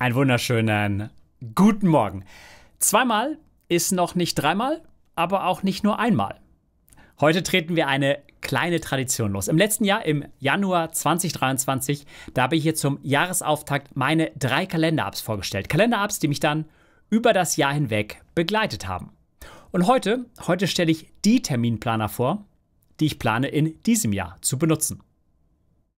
Einen wunderschönen guten Morgen. Zweimal ist noch nicht dreimal, aber auch nicht nur einmal. Heute treten wir eine kleine Tradition los. Im letzten Jahr, im Januar 2023, da habe ich hier zum Jahresauftakt meine drei Kalender-Apps vorgestellt. Kalender-Apps, die mich dann über das Jahr hinweg begleitet haben. Und heute, heute stelle ich die Terminplaner vor, die ich plane in diesem Jahr zu benutzen.